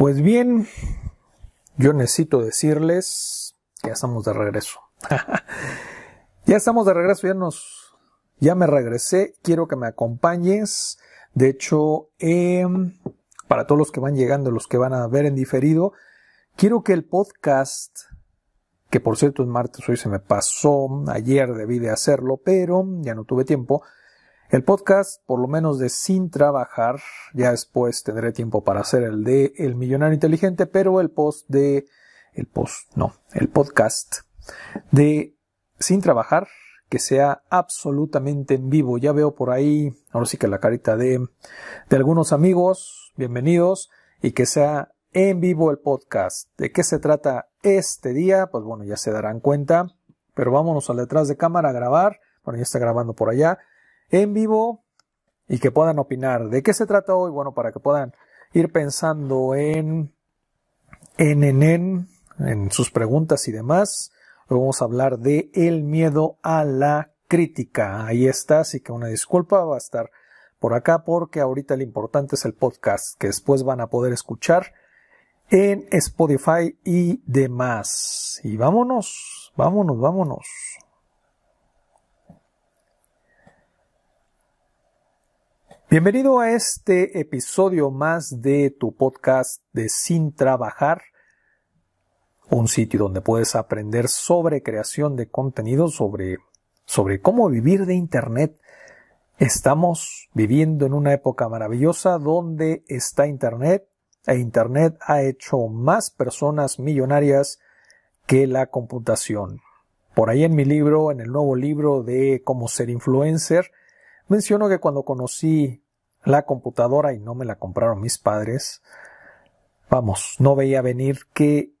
Pues bien, yo necesito decirles que ya estamos de regreso. ya estamos de regreso, ya nos, ya me regresé. Quiero que me acompañes. De hecho, em, para todos los que van llegando, los que van a ver en diferido, quiero que el podcast, que por cierto es martes, hoy se me pasó, ayer debí de hacerlo, pero ya no tuve tiempo. El podcast, por lo menos de sin trabajar, ya después tendré tiempo para hacer el de El Millonario Inteligente, pero el post de, el post, no, el podcast de sin trabajar, que sea absolutamente en vivo. Ya veo por ahí, ahora sí que la carita de, de algunos amigos, bienvenidos, y que sea en vivo el podcast. ¿De qué se trata este día? Pues bueno, ya se darán cuenta, pero vámonos al detrás de cámara a grabar. Bueno, ya está grabando por allá en vivo y que puedan opinar de qué se trata hoy, bueno, para que puedan ir pensando en en en, en, sus preguntas y demás. Hoy vamos a hablar de el miedo a la crítica. Ahí está, así que una disculpa va a estar por acá porque ahorita lo importante es el podcast que después van a poder escuchar en Spotify y demás. Y vámonos, vámonos, vámonos. Bienvenido a este episodio más de tu podcast de Sin Trabajar, un sitio donde puedes aprender sobre creación de contenido, sobre, sobre cómo vivir de Internet. Estamos viviendo en una época maravillosa donde está Internet e Internet ha hecho más personas millonarias que la computación. Por ahí en mi libro, en el nuevo libro de cómo ser influencer, Menciono que cuando conocí la computadora y no me la compraron mis padres, vamos, no veía venir que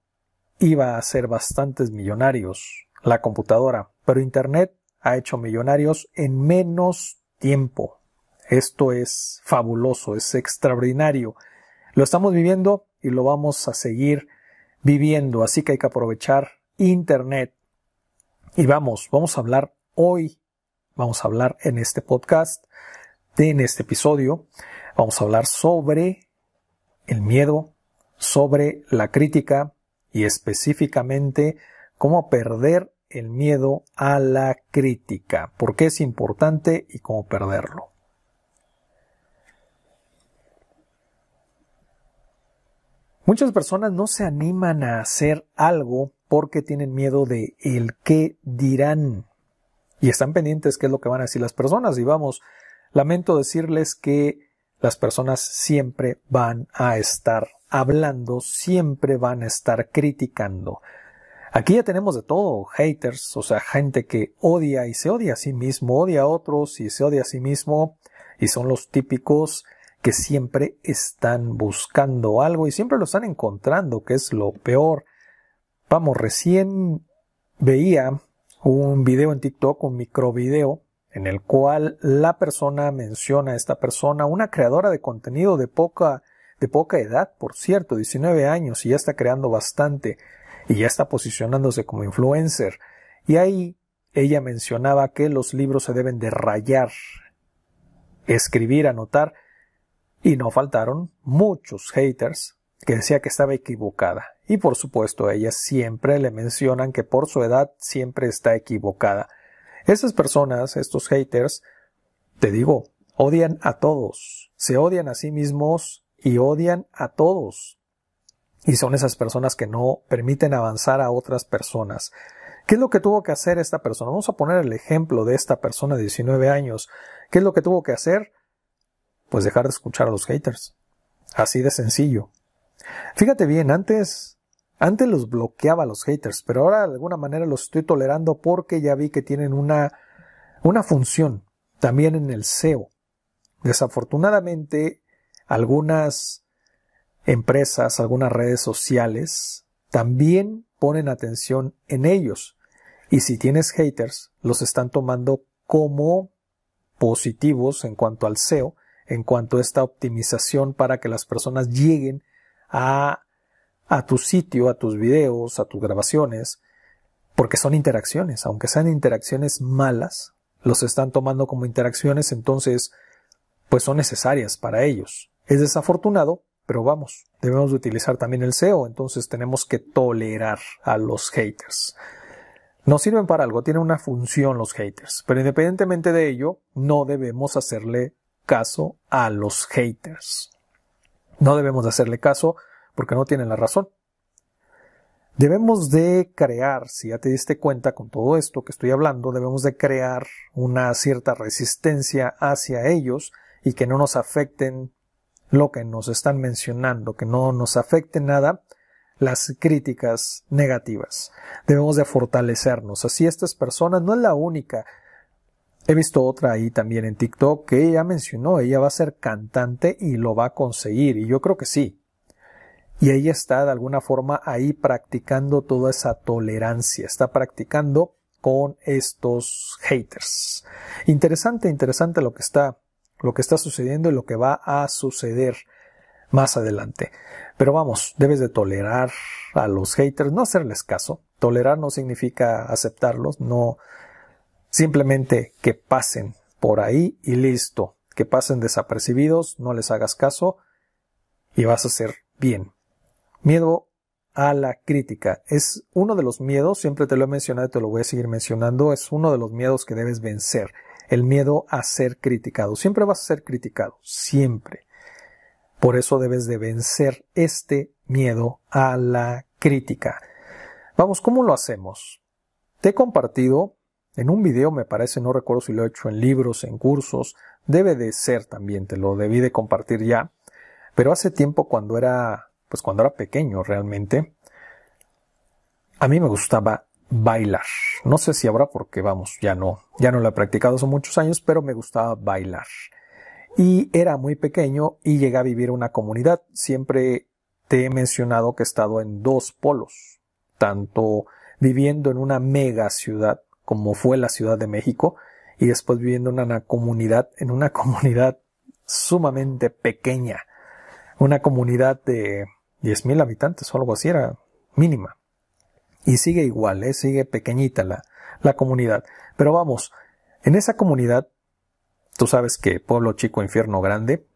iba a ser bastantes millonarios la computadora, pero Internet ha hecho millonarios en menos tiempo. Esto es fabuloso, es extraordinario. Lo estamos viviendo y lo vamos a seguir viviendo, así que hay que aprovechar Internet. Y vamos, vamos a hablar hoy vamos a hablar en este podcast, en este episodio, vamos a hablar sobre el miedo, sobre la crítica y específicamente cómo perder el miedo a la crítica, por qué es importante y cómo perderlo. Muchas personas no se animan a hacer algo porque tienen miedo de el qué dirán y están pendientes qué es lo que van a decir las personas. Y vamos, lamento decirles que las personas siempre van a estar hablando, siempre van a estar criticando. Aquí ya tenemos de todo, haters, o sea, gente que odia y se odia a sí mismo, odia a otros y se odia a sí mismo, y son los típicos que siempre están buscando algo y siempre lo están encontrando, que es lo peor. Vamos, recién veía un video en TikTok, un microvideo, en el cual la persona menciona a esta persona, una creadora de contenido de poca, de poca edad, por cierto, 19 años, y ya está creando bastante, y ya está posicionándose como influencer. Y ahí ella mencionaba que los libros se deben de rayar, escribir, anotar, y no faltaron muchos haters que decía que estaba equivocada. Y por supuesto, a siempre le mencionan que por su edad siempre está equivocada. Esas personas, estos haters, te digo, odian a todos, se odian a sí mismos y odian a todos. Y son esas personas que no permiten avanzar a otras personas. ¿Qué es lo que tuvo que hacer esta persona? Vamos a poner el ejemplo de esta persona de 19 años. ¿Qué es lo que tuvo que hacer? Pues dejar de escuchar a los haters. Así de sencillo. Fíjate bien, antes, antes los bloqueaba los haters, pero ahora de alguna manera los estoy tolerando porque ya vi que tienen una, una función también en el SEO. Desafortunadamente, algunas empresas, algunas redes sociales también ponen atención en ellos. Y si tienes haters, los están tomando como positivos en cuanto al SEO, en cuanto a esta optimización para que las personas lleguen a, tu sitio, a tus videos, a tus grabaciones, porque son interacciones, aunque sean interacciones malas, los están tomando como interacciones, entonces, pues son necesarias para ellos. Es desafortunado, pero vamos, debemos utilizar también el SEO, entonces tenemos que tolerar a los haters. No sirven para algo, tienen una función los haters, pero independientemente de ello, no debemos hacerle caso a los haters. No debemos de hacerle caso porque no tienen la razón. Debemos de crear, si ya te diste cuenta con todo esto que estoy hablando, debemos de crear una cierta resistencia hacia ellos y que no nos afecten lo que nos están mencionando, que no nos afecten nada las críticas negativas. Debemos de fortalecernos. Así estas personas no es la única. He visto otra ahí también en TikTok que ella mencionó, ella va a ser cantante y lo va a conseguir, y yo creo que sí. Y ella está de alguna forma ahí practicando toda esa tolerancia, está practicando con estos haters. Interesante, interesante lo que está, lo que está sucediendo y lo que va a suceder más adelante. Pero vamos, debes de tolerar a los haters, no hacerles caso. Tolerar no significa aceptarlos, no, Simplemente que pasen por ahí y listo, que pasen desapercibidos, no les hagas caso y vas a ser bien. Miedo a la crítica. Es uno de los miedos, siempre te lo he mencionado y te lo voy a seguir mencionando, es uno de los miedos que debes vencer, el miedo a ser criticado. Siempre vas a ser criticado, siempre. Por eso debes de vencer este miedo a la crítica. Vamos, ¿cómo lo hacemos? Te he compartido en un video, me parece, no recuerdo si lo he hecho en libros, en cursos, debe de ser también, te lo debí de compartir ya, pero hace tiempo cuando era, pues cuando era pequeño realmente, a mí me gustaba bailar. No sé si ahora, porque vamos, ya no, ya no lo he practicado hace muchos años, pero me gustaba bailar. Y era muy pequeño y llegué a vivir una comunidad. Siempre te he mencionado que he estado en dos polos, tanto viviendo en una mega ciudad como fue la Ciudad de México, y después viviendo en una comunidad, en una comunidad sumamente pequeña, una comunidad de 10.000 habitantes o algo así, era mínima. Y sigue igual, ¿eh? sigue pequeñita la, la comunidad. Pero vamos, en esa comunidad, tú sabes que pueblo chico, infierno grande,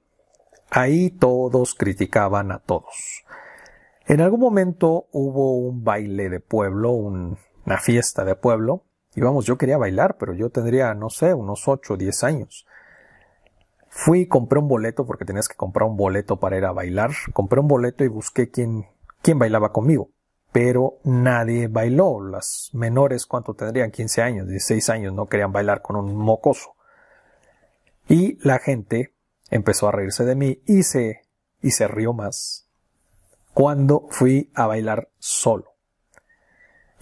ahí todos criticaban a todos. En algún momento hubo un baile de pueblo, una fiesta de pueblo, y vamos, yo quería bailar, pero yo tendría, no sé, unos 8 o 10 años. Fui y compré un boleto, porque tenías que comprar un boleto para ir a bailar. Compré un boleto y busqué quién, quién bailaba conmigo. Pero nadie bailó. Las menores, ¿cuánto tendrían? 15 años, 16 años, no querían bailar con un mocoso. Y la gente empezó a reírse de mí y se, y se rió más cuando fui a bailar solo.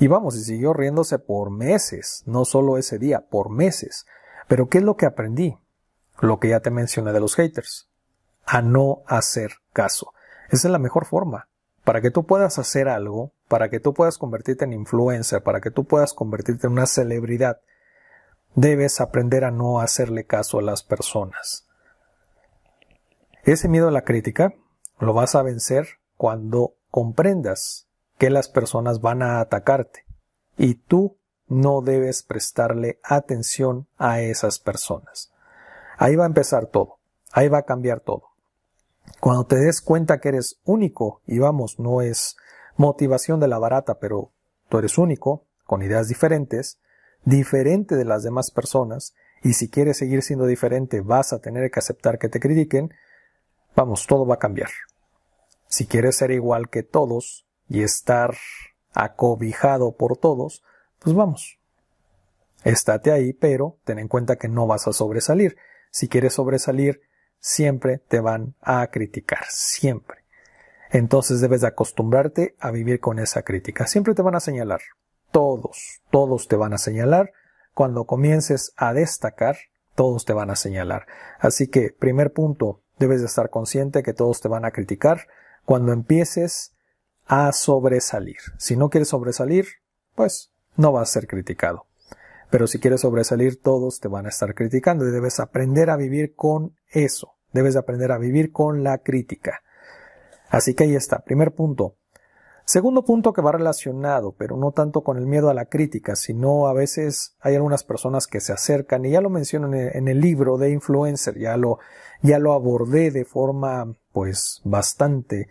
Y vamos, y siguió riéndose por meses, no solo ese día, por meses. Pero ¿qué es lo que aprendí? Lo que ya te mencioné de los haters. A no hacer caso. Esa es la mejor forma. Para que tú puedas hacer algo, para que tú puedas convertirte en influencer, para que tú puedas convertirte en una celebridad, debes aprender a no hacerle caso a las personas. Ese miedo a la crítica lo vas a vencer cuando comprendas que las personas van a atacarte y tú no debes prestarle atención a esas personas. Ahí va a empezar todo, ahí va a cambiar todo. Cuando te des cuenta que eres único, y vamos, no es motivación de la barata, pero tú eres único, con ideas diferentes, diferente de las demás personas, y si quieres seguir siendo diferente vas a tener que aceptar que te critiquen, vamos, todo va a cambiar. Si quieres ser igual que todos, y estar acobijado por todos, pues vamos. Estate ahí, pero ten en cuenta que no vas a sobresalir. Si quieres sobresalir, siempre te van a criticar, siempre. Entonces debes de acostumbrarte a vivir con esa crítica. Siempre te van a señalar, todos, todos te van a señalar. Cuando comiences a destacar, todos te van a señalar. Así que, primer punto, debes de estar consciente que todos te van a criticar. Cuando empieces a sobresalir. Si no quieres sobresalir, pues no vas a ser criticado. Pero si quieres sobresalir, todos te van a estar criticando y debes aprender a vivir con eso. Debes aprender a vivir con la crítica. Así que ahí está, primer punto. Segundo punto que va relacionado, pero no tanto con el miedo a la crítica, sino a veces hay algunas personas que se acercan, y ya lo menciono en el libro de Influencer, ya lo, ya lo abordé de forma pues bastante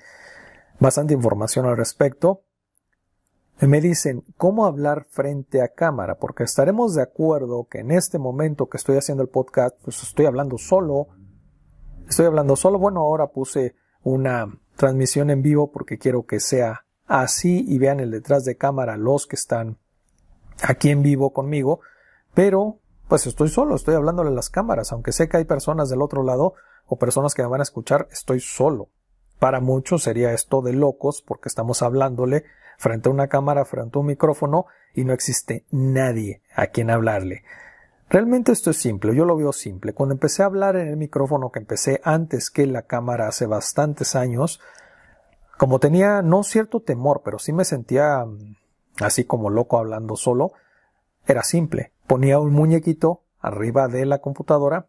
bastante información al respecto. Me dicen cómo hablar frente a cámara, porque estaremos de acuerdo que en este momento que estoy haciendo el podcast, pues estoy hablando solo. Estoy hablando solo. Bueno, ahora puse una transmisión en vivo porque quiero que sea así y vean el detrás de cámara los que están aquí en vivo conmigo. Pero, pues estoy solo, estoy hablándole a las cámaras. Aunque sé que hay personas del otro lado o personas que me van a escuchar, estoy solo. Para muchos sería esto de locos porque estamos hablándole frente a una cámara, frente a un micrófono y no existe nadie a quien hablarle. Realmente esto es simple, yo lo veo simple. Cuando empecé a hablar en el micrófono que empecé antes que la cámara hace bastantes años, como tenía no cierto temor, pero sí me sentía mm, así como loco hablando solo, era simple. Ponía un muñequito arriba de la computadora,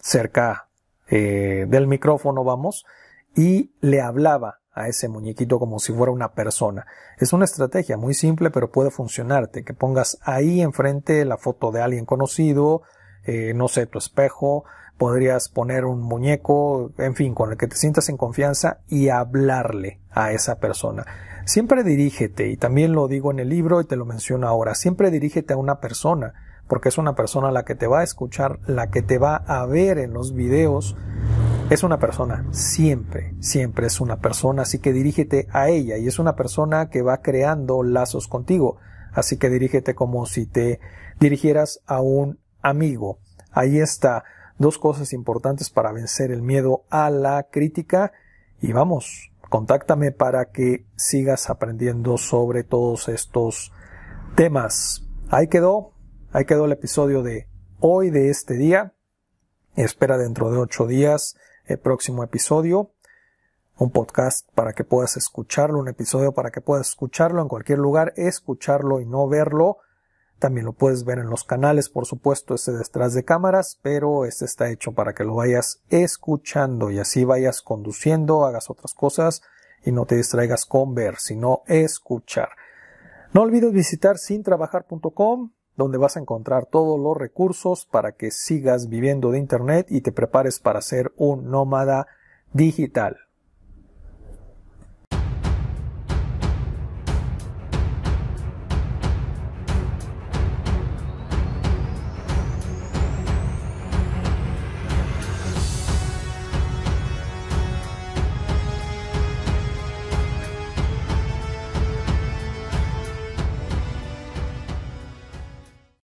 cerca eh, del micrófono, vamos, y le hablaba a ese muñequito como si fuera una persona. Es una estrategia muy simple pero puede funcionarte, que pongas ahí enfrente la foto de alguien conocido, eh, no sé, tu espejo, podrías poner un muñeco, en fin, con el que te sientas en confianza y hablarle a esa persona. Siempre dirígete, y también lo digo en el libro y te lo menciono ahora, siempre dirígete a una persona, porque es una persona la que te va a escuchar, la que te va a ver en los videos, es una persona, siempre, siempre es una persona, así que dirígete a ella y es una persona que va creando lazos contigo, así que dirígete como si te dirigieras a un amigo. Ahí está, dos cosas importantes para vencer el miedo a la crítica y vamos, contáctame para que sigas aprendiendo sobre todos estos temas. Ahí quedó, ahí quedó el episodio de hoy, de este día. Espera dentro de ocho días próximo episodio. Un podcast para que puedas escucharlo, un episodio para que puedas escucharlo en cualquier lugar, escucharlo y no verlo. También lo puedes ver en los canales, por supuesto, ese detrás de cámaras, pero este está hecho para que lo vayas escuchando y así vayas conduciendo, hagas otras cosas y no te distraigas con ver, sino escuchar. No olvides visitar sintrabajar.com donde vas a encontrar todos los recursos para que sigas viviendo de Internet y te prepares para ser un nómada digital.